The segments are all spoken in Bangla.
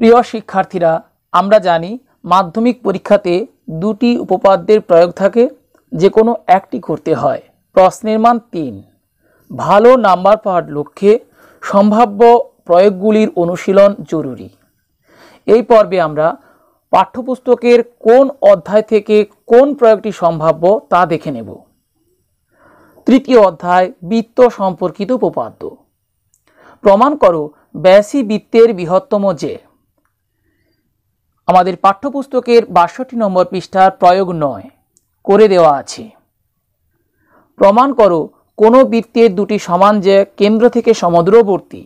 প্রিয় শিক্ষার্থীরা আমরা জানি মাধ্যমিক পরীক্ষাতে দুটি উপপাদ্যের প্রয়োগ থাকে যে কোনো একটি করতে হয় প্রশ্নের মান তিন ভালো নাম্বার পাওয়ার লক্ষ্যে সম্ভাব্য প্রয়োগগুলির অনুশীলন জরুরি এই পর্বে আমরা পাঠ্যপুস্তকের কোন অধ্যায় থেকে কোন প্রয়োগটি সম্ভাব্য তা দেখে নেব তৃতীয় অধ্যায় বৃত্ত সম্পর্কিত উপপাদ্য প্রমাণ করো ব্যাসি বৃত্তের বৃহত্তম যে আমাদের পাঠ্যপুস্তকের বাষট্টি নম্বর পৃষ্ঠার প্রয়োগ নয় করে দেওয়া আছে প্রমাণ করো কোনো বৃত্তের দুটি সমান যে কেন্দ্র থেকে সমুদ্রবর্তী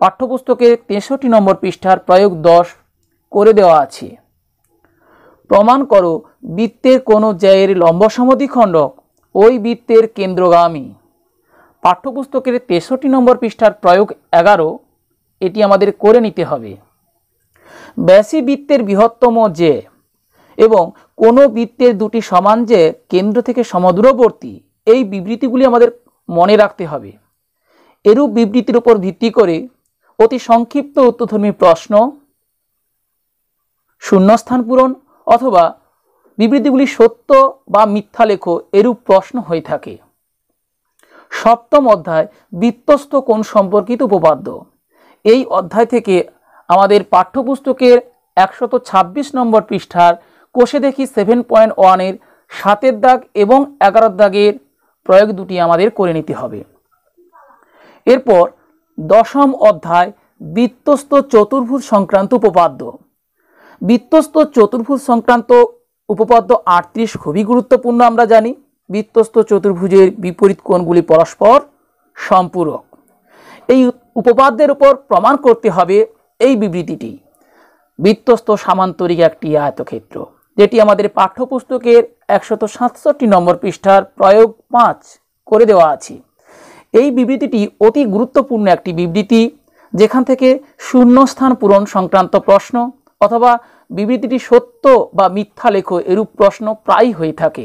পাঠ্যপুস্তকের তেষট্টি নম্বর পৃষ্ঠার প্রয়োগ দশ করে দেওয়া আছে প্রমাণ করো বৃত্তের কোনো জ্যায়ের লম্ব সমদ্বিখণ্ডক ওই বৃত্তের কেন্দ্রগামী পাঠ্যপুস্তকের তেষট্টি নম্বর পৃষ্ঠার প্রয়োগ এগারো এটি আমাদের করে নিতে হবে ব্যাসী বৃত্তের বৃহত্তম যে এবং কোনো বৃত্তের দুটি সমান যে কেন্দ্র থেকে সমদূরবর্তী এই বিবৃতিগুলি আমাদের মনে রাখতে হবে এরূপ বিবৃতির উপর ভিত্তি করে অতি সংক্ষিপ্ত উত্তরধর্মী প্রশ্ন শূন্যস্থান পূরণ অথবা বিবৃতিগুলি সত্য বা মিথ্যা লেখ এরূপ প্রশ্ন হয়ে থাকে সপ্তম অধ্যায় বিত্তস্ত কোন সম্পর্কিত উপপাদ্য এই অধ্যায় থেকে আমাদের পাঠ্যপুস্তকের একশত ছাব্বিশ নম্বর পৃষ্ঠার কোষে দেখি সেভেন পয়েন্ট ওয়ানের সাতের দাগ এবং এগারো দাগের প্রয়োগ দুটি আমাদের করে নিতে হবে এরপর দশম অধ্যায় বিত্তস্ত চতুর্ভুজ সংক্রান্ত উপপাদ্য বিত্তস্ত চতুর্ভুজ সংক্রান্ত উপপাদ্য আটত্রিশ খুবই গুরুত্বপূর্ণ আমরা জানি বিত্তস্ত চতুর্ভুজের বিপরীত কোণগুলি পরস্পর সম্পূরক এই উপপাদ্যের উপর প্রমাণ করতে হবে এই বিবৃতিটি বৃত্তস্থ সামান্তরিক একটি আয়তক্ষেত্র যেটি আমাদের পাঠ্যপুস্তকের একশত সাতষট্টি নম্বর পৃষ্ঠার প্রয়োগ পাঁচ করে দেওয়া আছে এই বিবৃতিটি অতি গুরুত্বপূর্ণ একটি বিবৃতি যেখান থেকে শূন্যস্থান পূরণ সংক্রান্ত প্রশ্ন অথবা বিবৃতিটি সত্য বা মিথ্যা লেখো এরূপ প্রশ্ন প্রায় হয়ে থাকে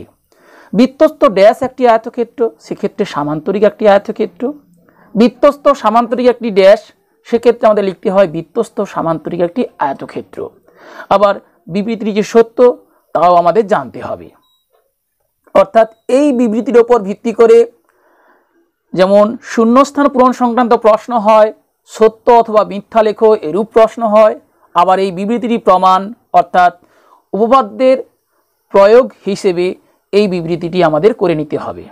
বৃত্তস্ত ড্যাশ একটি আয়তক্ষেত্র সেক্ষেত্রে সামান্তরিক একটি আয়তক্ষেত্র বৃত্তস্থ সামান্তরিক একটি ড্যাশ সেক্ষেত্রে আমাদের লিখতে হয় বৃত্তস্থ সামান্তরিক একটি আয়তক্ষেত্র আবার বিবৃতির যে সত্য তাও আমাদের জানতে হবে অর্থাৎ এই বিবৃতির ওপর ভিত্তি করে যেমন শূন্যস্থান পূরণ সংক্রান্ত প্রশ্ন হয় সত্য অথবা মিথ্যা লেখ এরূপ প্রশ্ন হয় আবার এই বিবৃতিটি প্রমাণ অর্থাৎ উপপাদ্যের প্রয়োগ হিসেবে এই বিবৃতিটি আমাদের করে নিতে হবে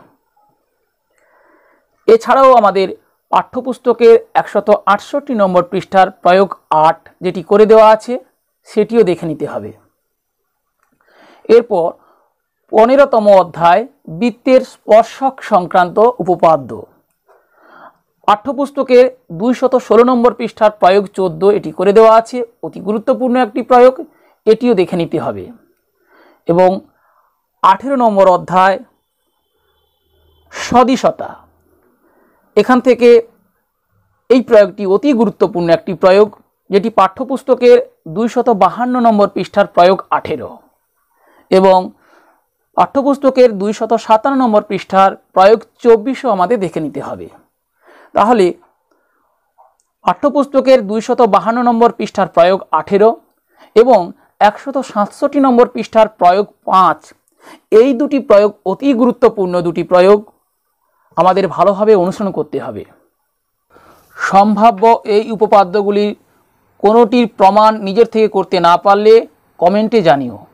এছাড়াও আমাদের পাঠ্যপুস্তকের একশত আটষট্টি নম্বর পৃষ্ঠার প্রয়োগ আট যেটি করে দেওয়া আছে সেটিও দেখে নিতে হবে এরপর পনেরোতম অধ্যায় বৃত্তের স্পর্শক সংক্রান্ত উপপাদ্য পাঠ্যপুস্তকের দুইশত ষোলো নম্বর পৃষ্ঠার প্রয়োগ চোদ্দ এটি করে দেওয়া আছে অতি গুরুত্বপূর্ণ একটি প্রয়োগ এটিও দেখে নিতে হবে এবং আঠেরো নম্বর অধ্যায় সদিশতা এখান থেকে এই প্রয়োগটি অতি গুরুত্বপূর্ণ একটি প্রয়োগ যেটি পাঠ্যপুস্তকের দুইশত বাহান্ন নম্বর পৃষ্ঠার প্রয়োগ আঠেরো এবং পাঠ্যপুস্তকের দুইশত সাতান্ন নম্বর পৃষ্ঠার প্রয়োগ চব্বিশও আমাদের দেখে নিতে হবে তাহলে পাঠ্যপুস্তকের দুইশত বাহান্ন নম্বর পৃষ্ঠার প্রয়োগ আঠেরো এবং একশত সাতষট্টি নম্বর পৃষ্ঠার প্রয়োগ পাঁচ এই দুটি প্রয়োগ অতি গুরুত্বপূর্ণ দুটি প্রয়োগ আমাদের ভালোভাবে অনুসরণ করতে হবে সম্ভাব্য এই উপপাদ্যগুলির কোনোটির প্রমাণ নিজের থেকে করতে না পারলে কমেন্টে জানিও